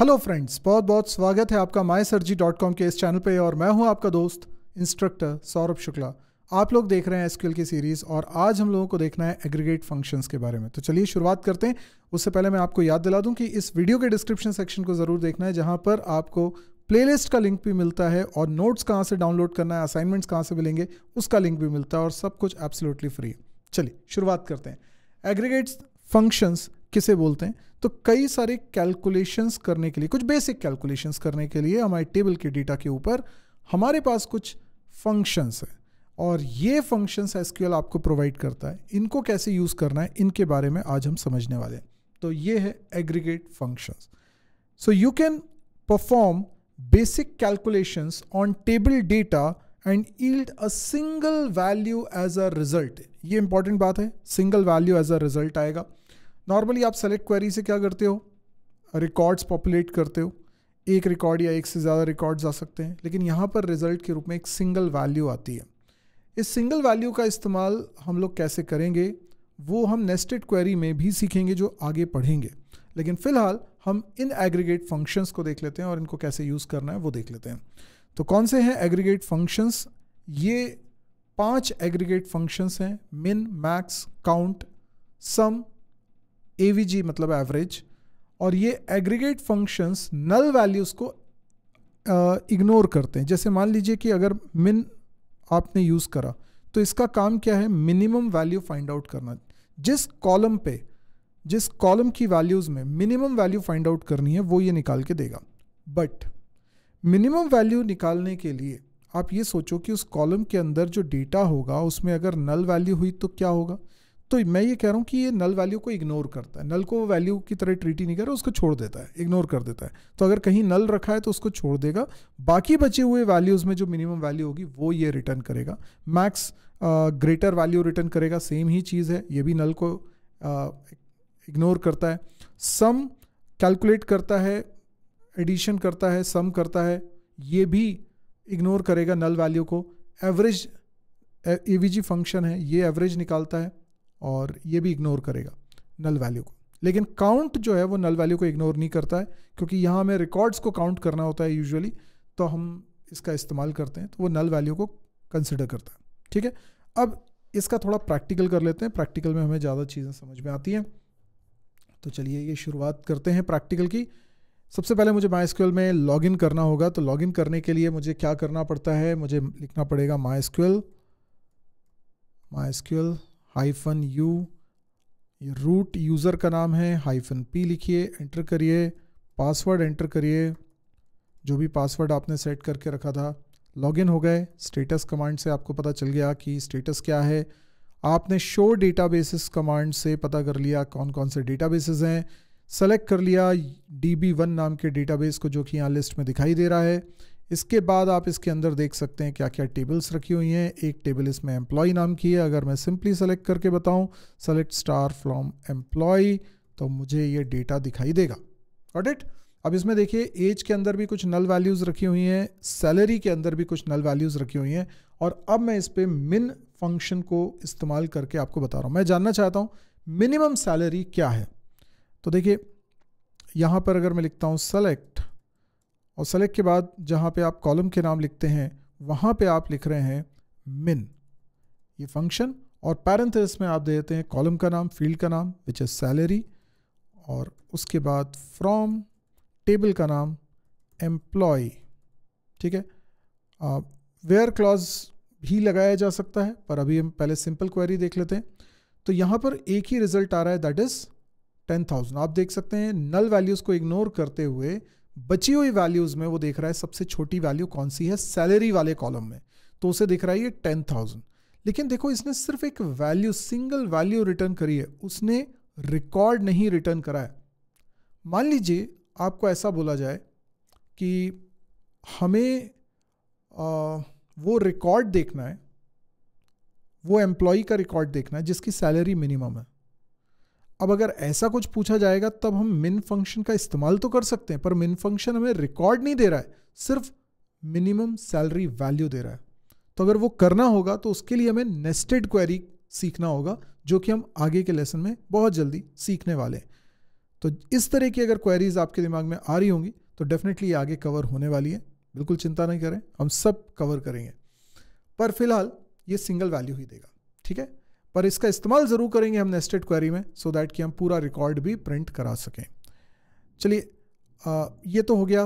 hello friends बहुत बहुत स्वागत है आपका my sir G dot com के इस चैनल पे और मैं हूं आपका दोस्त इंस्ट्रक्टर सौरभ शुक्ला आप लोग देख रहे हैं एसक्यूएल की सीरीज़ और आज हम लोगों को देखना है एग्रीगेट फंक्शंस के बारे में तो चलिए शुरुआत करते हैं उससे पहले मैं आपको याद दिला दूं कि इस वीडियो के डिस्क्रिप्शन सेक्शन को ज़रूर देखना है जहाँ पर आपको प्लेलिस्ट का लिंक भी मिलता है और नोट्स कहाँ से डाउनलोड करना है असाइनमेंट्स कहाँ से मिलेंगे उसका लिंक भी मिलता है और सब कुछ एब्सोल्युटली फ्री है चलिए शुरुआत करते हैं एग्रीगेट्स फंक्शंस किसे बोलते हैं तो कई सारे कैलकुलेशंस करने के लिए कुछ बेसिक कैलकुलेशंस करने के लिए हमारे टेबल के डेटा के ऊपर हमारे पास कुछ फंक्शंस हैं और ये फंक्शंस एस आपको प्रोवाइड करता है इनको कैसे यूज़ करना है इनके बारे में आज हम समझने वाले हैं तो ये है aggregate functions so you can perform basic calculations on table data and yield a single value as a result ये इंपॉर्टेंट बात है single value as a result आएगा नॉर्मली आप सेलेक्ट क्वेरी से क्या करते हो रिकॉर्ड्स पॉपुलेट करते हो एक रिकॉर्ड या एक से ज़्यादा रिकॉर्ड्स आ सकते हैं लेकिन यहाँ पर रिजल्ट के रूप में एक सिंगल वैल्यू आती है इस सिंगल वैल्यू का इस्तेमाल हम लोग कैसे करेंगे वो हम नेस्टेड क्वेरी में भी सीखेंगे जो आगे पढ़ेंगे लेकिन फिलहाल हम इन एग्रीगेट फंक्शंस को देख लेते हैं और इनको कैसे यूज़ करना है वो देख लेते हैं तो कौन से हैं एग्रीगेट फंक्शंस ये पांच एग्रीगेट फंक्शंस हैं मिन मैक्स काउंट सम ए मतलब एवरेज और ये एग्रीगेट फंक्शंस नल वैल्यूज़ को इग्नोर करते हैं जैसे मान लीजिए कि अगर मिन आपने यूज़ करा तो इसका काम क्या है मिनिमम वैल्यू फाइंड आउट करना जिस कॉलम पे जिस कॉलम की वैल्यूज़ में मिनिमम वैल्यू फाइंड आउट करनी है वो ये निकाल के देगा बट मिनिमम वैल्यू निकालने के लिए आप ये सोचो कि उस कॉलम के अंदर जो डेटा होगा उसमें अगर नल वैल्यू हुई तो क्या होगा तो मैं ये कह रहा हूँ कि ये नल वैल्यू को इग्नोर करता है नल को वैल्यू की तरह ट्रीट ही नहीं कर रहा उसको छोड़ देता है इग्नोर कर देता है तो अगर कहीं नल रखा है तो उसको छोड़ देगा बाकी बचे हुए वैल्यूज़ में जो मिनिमम वैल्यू होगी वो ये रिटर्न करेगा मैक्स ग्रेटर वैल्यू रिटर्न करेगा सेम ही चीज़ है ये भी नल को इग्नोर करता है सम कैलकुलेट करता है एडिशन करता है सम करता है ये भी इग्नोर करेगा नल वैल्यू को एवरेज ए वी फंक्शन है ये एवरेज निकालता है और ये भी इग्नोर करेगा नल वैल्यू को लेकिन काउंट जो है वो नल वैल्यू को इग्नोर नहीं करता है क्योंकि यहाँ हमें रिकॉर्ड्स को काउंट करना होता है यूजुअली तो हम इसका इस्तेमाल करते हैं तो वो नल वैल्यू को कंसिडर करता है ठीक है अब इसका थोड़ा प्रैक्टिकल कर लेते हैं प्रैक्टिकल में हमें ज़्यादा चीज़ें समझ में आती हैं तो चलिए ये शुरुआत करते हैं प्रैक्टिकल की सबसे पहले मुझे माई में लॉगिन करना होगा तो लॉगिन करने के लिए मुझे क्या करना पड़ता है मुझे लिखना पड़ेगा my S my hyphen u ये रूट यूज़र का नाम है हाइफन पी लिखिए एंटर करिए पासवर्ड एंटर करिए जो भी पासवर्ड आपने सेट करके रखा था लॉगिन हो गए स्टेटस कमांड से आपको पता चल गया कि स्टेटस क्या है आपने शो डेटाबेसेस कमांड से पता कर लिया कौन कौन से डेटाबेसेस हैं सेलेक्ट कर लिया डी वन नाम के डेटाबेस को जो कि यहाँ लिस्ट में दिखाई दे रहा है इसके बाद आप इसके अंदर देख सकते हैं क्या क्या टेबल्स रखी हुई हैं एक टेबल इसमें एम्प्लॉय नाम की है अगर मैं सिंपली सेलेक्ट करके बताऊं सेलेक्ट स्टार फ्रॉम एम्प्लॉय तो मुझे ये डेटा दिखाई देगा ऑडिट अब इसमें देखिए एज के अंदर भी कुछ नल वैल्यूज़ रखी हुई हैं सैलरी के अंदर भी कुछ नल वैल्यूज़ रखी हुई हैं और अब मैं इस पर मिन फंक्शन को इस्तेमाल करके आपको बता रहा हूँ मैं जानना चाहता हूँ मिनिमम सैलरी क्या है तो देखिए यहाँ पर अगर मैं लिखता हूँ सेलेक्ट और सेलेक्ट के बाद जहाँ पे आप कॉलम के नाम लिखते हैं वहाँ पे आप लिख रहे हैं मिन ये फंक्शन और पैरेंथेस में आप दे देते हैं कॉलम का नाम फील्ड का नाम विच इज़ सैलरी और उसके बाद फ्रॉम टेबल का नाम एम्प्लॉय ठीक है वेयर क्लॉज भी लगाया जा सकता है पर अभी हम पहले सिंपल क्वेरी देख लेते हैं तो यहाँ पर एक ही रिजल्ट आ रहा है दैट इज़ टेन थाउजेंड आप देख सकते हैं नल वैल्यूज़ को इग्नोर करते हुए बची हुई वैल्यूज में वो देख रहा है सबसे छोटी वैल्यू कौन सी है सैलरी वाले कॉलम में तो उसे दिख रहा है ये टेन थाउजेंड लेकिन देखो इसने सिर्फ एक वैल्यू सिंगल वैल्यू रिटर्न करी है उसने रिकॉर्ड नहीं रिटर्न करा है मान लीजिए आपको ऐसा बोला जाए कि हमें आ, वो रिकॉर्ड देखना है वो एम्प्लॉय का रिकॉर्ड देखना है जिसकी सैलरी मिनिमम है अब अगर ऐसा कुछ पूछा जाएगा तब हम मिन फंक्शन का इस्तेमाल तो कर सकते हैं पर मिन फंक्शन हमें रिकॉर्ड नहीं दे रहा है सिर्फ मिनिमम सैलरी वैल्यू दे रहा है तो अगर वो करना होगा तो उसके लिए हमें नेस्टेड क्वेरी सीखना होगा जो कि हम आगे के लेसन में बहुत जल्दी सीखने वाले हैं तो इस तरह की अगर क्वेरीज आपके दिमाग में आ रही होंगी तो डेफिनेटली आगे कवर होने वाली है बिल्कुल चिंता नहीं करें हम सब कवर करेंगे पर फिलहाल ये सिंगल वैल्यू ही देगा ठीक है पर इसका इस्तेमाल ज़रूर करेंगे हम नेस्टेड क्वेरी में सो so दैट कि हम पूरा रिकॉर्ड भी प्रिंट करा सकें चलिए ये तो हो गया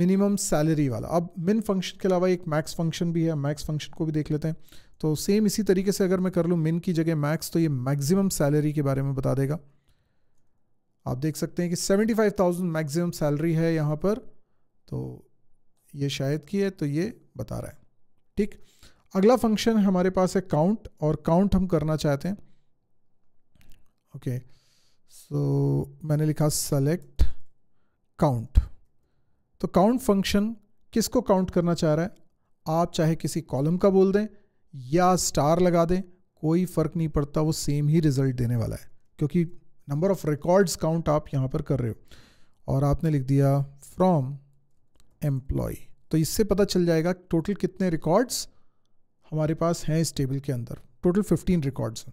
मिनिमम सैलरी वाला अब मिन फंक्शन के अलावा एक मैक्स फंक्शन भी है मैक्स फंक्शन को भी देख लेते हैं तो सेम इसी तरीके से अगर मैं कर लूँ मिन की जगह मैक्स तो ये मैक्सिमम सैलरी के बारे में बता देगा आप देख सकते हैं कि 75,000 मैक्सिमम सैलरी है यहाँ पर तो ये शायद की है तो ये बता रहा है ठीक अगला फंक्शन हमारे पास है काउंट और काउंट हम करना चाहते हैं ओके सो मैंने लिखा सेलेक्ट काउंट तो काउंट फंक्शन किसको काउंट करना चाह रहा है आप चाहे किसी कॉलम का बोल दें या स्टार लगा दें कोई फ़र्क नहीं पड़ता वो सेम ही रिजल्ट देने वाला है क्योंकि नंबर ऑफ रिकॉर्ड्स काउंट आप यहां पर कर रहे हो और आपने लिख दिया फ्रॉम एम्प्लॉय तो इससे पता चल जाएगा टोटल कितने रिकॉर्ड्स हमारे पास हैं इस टेबल के अंदर टोटल फिफ्टीन रिकॉर्ड्स हैं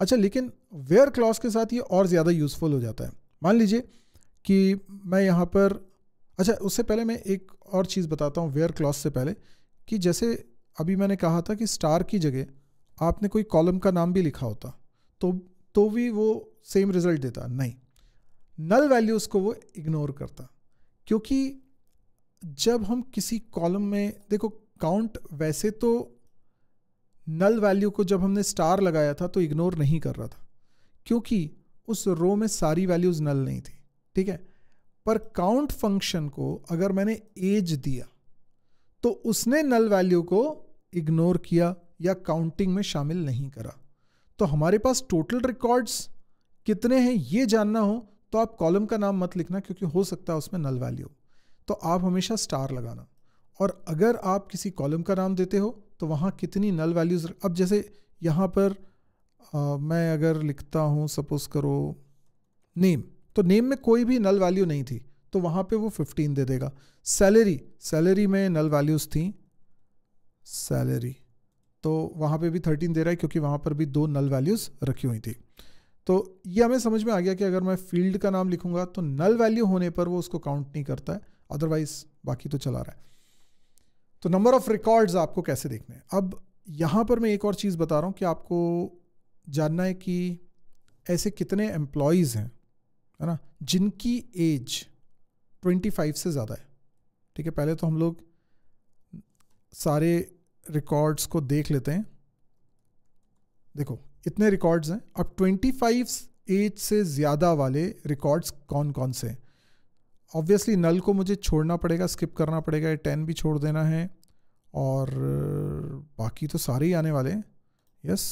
अच्छा लेकिन वेयर क्लॉज के साथ ये और ज़्यादा यूज़फुल हो जाता है मान लीजिए कि मैं यहाँ पर अच्छा उससे पहले मैं एक और चीज़ बताता हूँ वेयर क्लॉज से पहले कि जैसे अभी मैंने कहा था कि स्टार की जगह आपने कोई कॉलम का नाम भी लिखा होता तो तो भी वो सेम रिजल्ट देता नहीं नल वैल्यूज़ को वो इग्नोर करता क्योंकि जब हम किसी कॉलम में देखो काउंट वैसे तो नल वैल्यू को जब हमने स्टार लगाया था तो इग्नोर नहीं कर रहा था क्योंकि उस रो में सारी वैल्यूज़ नल नहीं थी ठीक है पर काउंट फंक्शन को अगर मैंने एज दिया तो उसने नल वैल्यू को इग्नोर किया या काउंटिंग में शामिल नहीं करा तो हमारे पास टोटल रिकॉर्ड्स कितने हैं ये जानना हो तो आप कॉलम का नाम मत लिखना क्योंकि हो सकता है उसमें नल वैल्यू तो आप हमेशा स्टार लगाना और अगर आप किसी कॉलम का नाम देते हो तो वहाँ कितनी नल वैल्यूज़ अब जैसे यहाँ पर आ, मैं अगर लिखता हूँ सपोज़ करो नेम तो नेम में कोई भी नल वैल्यू नहीं थी तो वहाँ पे वो 15 दे देगा सैलरी सैलरी में नल वैल्यूज़ थी सैलरी तो वहाँ पे भी 13 दे रहा है क्योंकि वहाँ पर भी दो नल वैल्यूज़ रखी हुई थी तो ये हमें समझ में आ गया कि अगर मैं फील्ड का नाम लिखूंगा तो नल वैल्यू होने पर वो उसको काउंट नहीं करता है अदरवाइज़ बाकी तो चला रहा है तो नंबर ऑफ रिकॉर्ड्स आपको कैसे देखने हैं अब यहाँ पर मैं एक और चीज़ बता रहा हूँ कि आपको जानना है कि ऐसे कितने एम्प्लॉयज़ हैं है ना जिनकी एज 25 से ज़्यादा है ठीक है पहले तो हम लोग सारे रिकॉर्ड्स को देख लेते हैं देखो इतने रिकॉर्ड्स हैं अब 25 एज से ज़्यादा वाले रिकॉर्ड्स कौन कौन से हैं ऑब्वियसली नल को मुझे छोड़ना पड़ेगा स्किप करना पड़ेगा टेन भी छोड़ देना है और बाकी तो सारे ही आने वाले हैं यस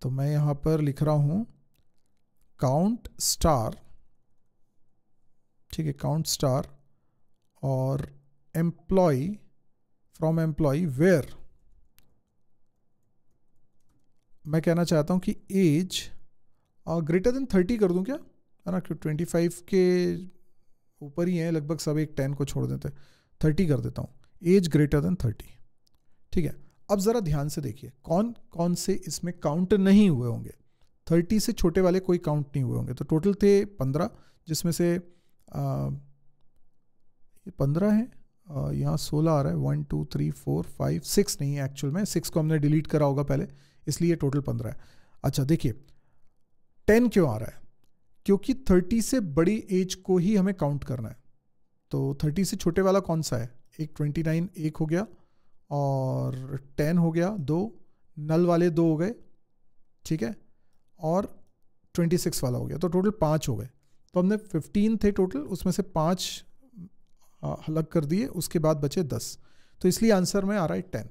तो मैं यहाँ पर लिख रहा हूँ काउंट स्टार ठीक है काउंट स्टार और एम्प्लॉय फ्रॉम एम्प्लॉय वेयर मैं कहना चाहता हूँ कि एज ग्रेटर देन थर्टी कर दूँ क्या है ना क्यों ट्वेंटी फाइव के ऊपर ही हैं लगभग सब एक टेन को छोड़ देते थर्टी कर देता हूँ एज ग्रेटर देन थर्टी ठीक है अब ज़रा ध्यान से देखिए कौन कौन से इसमें काउंट नहीं हुए होंगे थर्टी से छोटे वाले कोई काउंट नहीं हुए होंगे तो टोटल थे पंद्रह जिसमें से पंद्रह है यहाँ सोलह आ रहा है one two three four five six नहीं है एक्चुअल में सिक्स को हमने डिलीट करा होगा पहले इसलिए टोटल पंद्रह है अच्छा देखिए टेन क्यों आ रहा है क्योंकि थर्टी से बड़ी एज को ही हमें काउंट करना है तो थर्टी से छोटे वाला कौन सा है एक ट्वेंटी नाइन एक हो गया और टेन हो गया दो नल वाले दो हो गए ठीक है और ट्वेंटी सिक्स वाला हो गया तो टोटल पाँच हो गए तो हमने फिफ्टीन थे टोटल उसमें से पाँच अलग कर दिए उसके बाद बचे दस तो इसलिए आंसर में आ रहा है टेन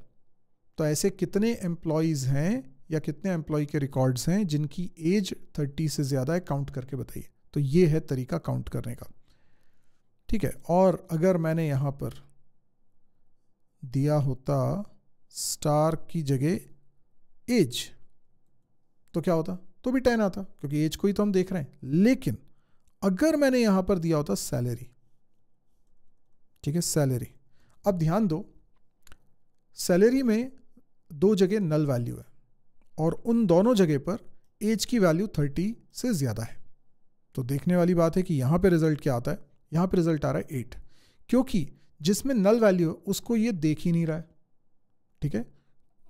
तो ऐसे कितने एम्प्लॉयज़ हैं या कितने एम्प्लॉय के रिकॉर्ड्स हैं जिनकी एज थर्टी से ज़्यादा है काउंट करके बताइए तो ये है तरीका काउंट करने का ठीक है और अगर मैंने यहाँ पर दिया होता स्टार की जगह एज तो क्या होता तो भी टेन आता क्योंकि एज को ही तो हम देख रहे हैं लेकिन अगर मैंने यहाँ पर दिया होता सैलरी ठीक है सैलरी अब ध्यान दो सैलरी में दो जगह नल वैल्यू है और उन दोनों जगह पर एज की वैल्यू 30 से ज़्यादा है तो देखने वाली बात है कि यहाँ पे रिजल्ट क्या आता है यहाँ पे रिजल्ट आ रहा है एट क्योंकि जिसमें नल वैल्यू है उसको ये देख ही नहीं रहा है ठीक है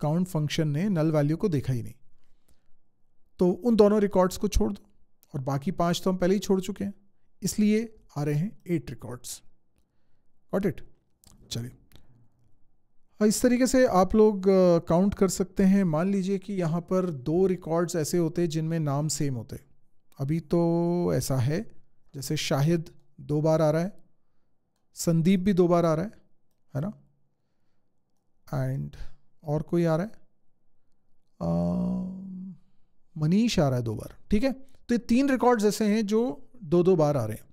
काउंट फंक्शन ने नल वैल्यू को देखा ही नहीं तो उन दोनों रिकॉर्ड्स को छोड़ दो और बाकी पाँच तो हम पहले ही छोड़ चुके हैं इसलिए आ रहे हैं एट रिकॉर्ड्स गॉट इट चलिए हाँ, इस तरीके से आप लोग काउंट कर सकते हैं मान लीजिए कि यहाँ पर दो रिकॉर्ड्स ऐसे होते हैं जिनमें नाम सेम होते अभी तो ऐसा है जैसे शाहिद दो बार आ रहा है संदीप भी दो बार आ रहा है है ना एंड और कोई आ रहा है मनीष आ रहा है दो बार ठीक है तो ये तीन रिकॉर्ड्स ऐसे हैं जो दो दो बार आ रहे हैं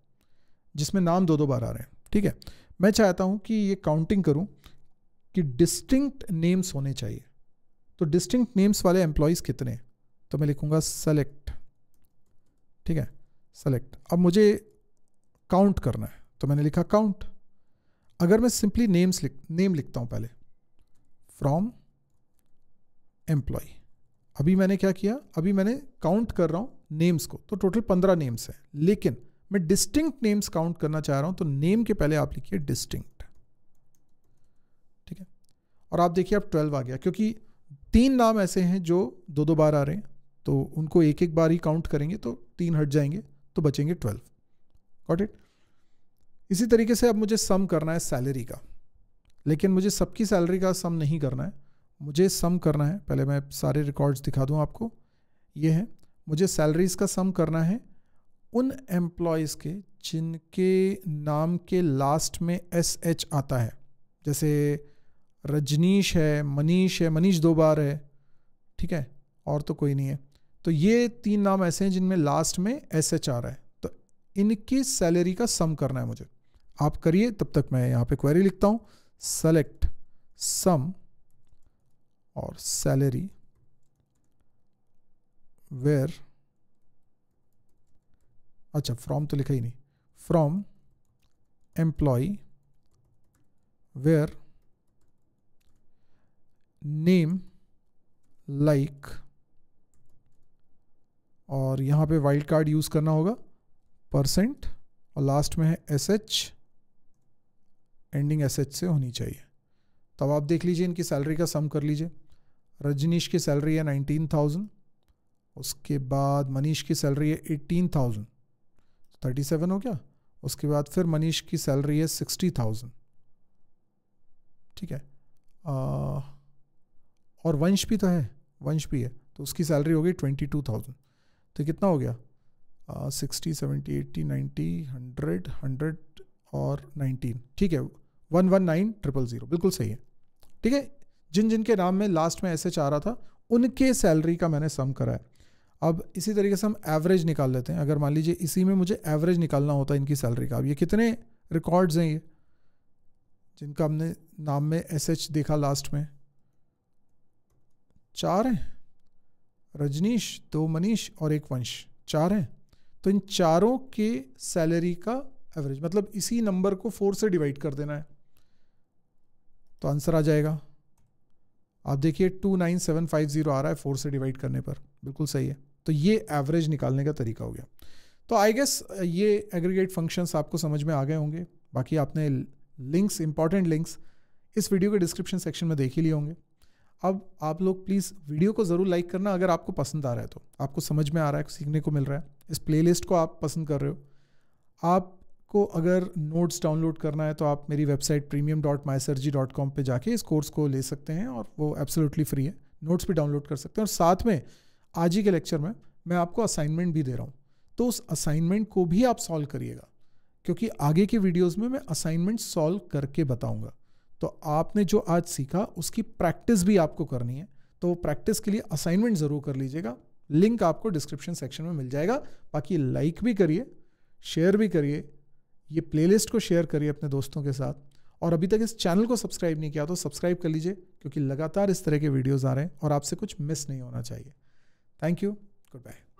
जिसमें नाम दो दो बार आ रहे हैं ठीक है मैं चाहता हूँ कि ये काउंटिंग करूँ कि डिस्टिंक्ट नेम्स होने चाहिए तो डिस्टिंक्ट नेम्स वाले एम्प्लॉयज़ कितने तो मैं लिखूंगा सेलेक्ट ठीक है सेलेक्ट अब मुझे काउंट करना है तो मैंने लिखा काउंट अगर मैं सिंपली नेम्स लिख नेम लिखता हूं पहले फ्रॉम एम्प्लॉय अभी मैंने क्या किया अभी मैंने काउंट कर रहा हूं नेम्स को तो टोटल पंद्रह नेम्स हैं लेकिन मैं डिस्टिंक्ट नेम्स काउंट करना चाह रहा हूं तो नेम के पहले आप लिखिए डिस्टिंक्ट और आप देखिए अब ट्वेल्व आ गया क्योंकि तीन नाम ऐसे हैं जो दो दो बार आ रहे हैं तो उनको एक एक बार ही काउंट करेंगे तो तीन हट जाएंगे तो बचेंगे ट्वेल्व गॉट इट इसी तरीके से अब मुझे सम करना है सैलरी का लेकिन मुझे सबकी सैलरी का सम नहीं करना है मुझे सम करना है पहले मैं सारे रिकॉर्ड्स दिखा दूँ आपको ये है मुझे सैलरीज का सम करना है उन एम्प्लॉयज़ के जिनके नाम के लास्ट में एस एच आता है जैसे रजनीश है मनीष है मनीष दो बार है ठीक है और तो कोई नहीं है तो ये तीन नाम ऐसे हैं जिनमें लास्ट में एस एच आ रहा है तो इनकी सैलरी का सम करना है मुझे आप करिए तब तक मैं यहाँ पे क्वेरी लिखता हूँ सेलेक्ट सम और सैलरी वेर अच्छा फ्रॉम तो लिखा ही नहीं from employ where name like और यहाँ पे वाइल्ड कार्ड यूज़ करना होगा परसेंट और लास्ट में है S H ending S H से होनी चाहिए तब आप देख लीजिए इनकी सैलरी का सम कर लीजिए रजनीश की सैलरी है नाइनटीन थाउजेंड उसके बाद मनीष की सैलरी है एटीन थाउजेंड थर्टी सेवन हो गया उसके बाद फिर मनीष की सैलरी है सिक्सटी थाउजेंड ठीक है आ, और वंश भी तो है वंश भी है तो उसकी सैलरी हो गई ट्वेंटी टू थाउजेंड तो कितना हो गया sixty seventy eighty ninety hundred hundred और नाइनटीन ठीक है one one nine triple zero बिल्कुल सही है ठीक है जिन जिन के नाम में लास्ट में ऐसे चाह रहा था उनके सैलरी का मैंने सम करा है अब इसी तरीके से हम एवरेज निकाल लेते हैं अगर मान लीजिए इसी में मुझे एवरेज निकालना होता है इनकी सैलरी का अब ये कितने रिकॉर्ड्स हैं ये जिनका हमने नाम में एस एच देखा लास्ट में चार हैं रजनीश दो मनीष और एक वंश चार हैं तो इन चारों के सैलरी का एवरेज मतलब इसी नंबर को फोर से डिवाइड कर देना है तो आंसर आ जाएगा आप देखिए two nine seven five zero आ रहा है फोर से डिवाइड करने पर बिल्कुल सही है तो ये एवरेज निकालने का तरीका हो गया तो आई गेस ये एग्रीगेट फंक्शंस आपको समझ में आ गए होंगे बाकी आपने लिंक्स इंपॉर्टेंट लिंक्स इस वीडियो के डिस्क्रिप्शन सेक्शन में देख ही लिए होंगे अब आप लोग प्लीज़ वीडियो को ज़रूर लाइक करना अगर आपको पसंद आ रहा है तो आपको समझ में आ रहा है सीखने को मिल रहा है इस प्लेलिस्ट को आप पसंद कर रहे हो आपको अगर नोट्स डाउनलोड करना है तो आप मेरी website premium dot my sir G dot com पर जाके इस कोर्स को ले सकते हैं और वो एब्सोल्युटली फ्री है नोट्स भी डाउनलोड कर सकते हैं और साथ में आज ही के लेक्चर में मैं आपको असाइनमेंट भी दे रहा हूँ तो उस असाइनमेंट को भी आप सॉल्व करिएगा क्योंकि आगे के वीडियोज़ में मैं असाइनमेंट सॉल्व करके बताऊँगा तो आपने जो आज सीखा उसकी प्रैक्टिस भी आपको करनी है तो प्रैक्टिस के लिए असाइनमेंट ज़रूर कर लीजिएगा लिंक आपको डिस्क्रिप्शन सेक्शन में मिल जाएगा बाकी लाइक भी करिए शेयर भी करिए ये प्लेलिस्ट को शेयर करिए अपने दोस्तों के साथ और अभी तक इस चैनल को सब्सक्राइब नहीं किया तो सब्सक्राइब कर लीजिए क्योंकि लगातार इस तरह के वीडियोज़ आ रहे हैं और आपसे कुछ मिस नहीं होना चाहिए थैंक यू गुड बाय